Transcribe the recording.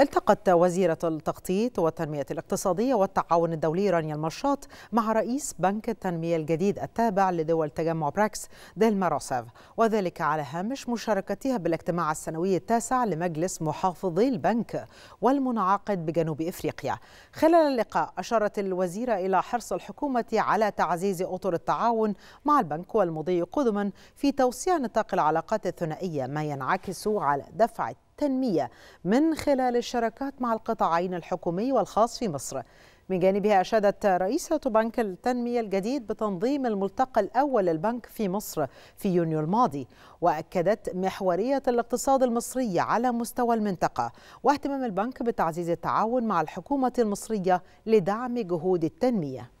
التقت وزيرة التخطيط والتنمية الاقتصادية والتعاون الدولي رانيا المرشاط مع رئيس بنك التنمية الجديد التابع لدول تجمع براكس ديلما روسيف وذلك على هامش مشاركتها بالاجتماع السنوي التاسع لمجلس محافظي البنك والمنعقد بجنوب إفريقيا خلال اللقاء أشارت الوزيرة إلى حرص الحكومة على تعزيز أطر التعاون مع البنك والمضي قدما في توسيع نطاق العلاقات الثنائية ما ينعكس على دفع التنمية من خلال الشراكات مع القطاعين الحكومي والخاص في مصر من جانبها أشادت رئيسة بنك التنمية الجديد بتنظيم الملتقى الأول للبنك في مصر في يونيو الماضي وأكدت محورية الاقتصاد المصري على مستوى المنطقة واهتمام البنك بتعزيز التعاون مع الحكومة المصرية لدعم جهود التنمية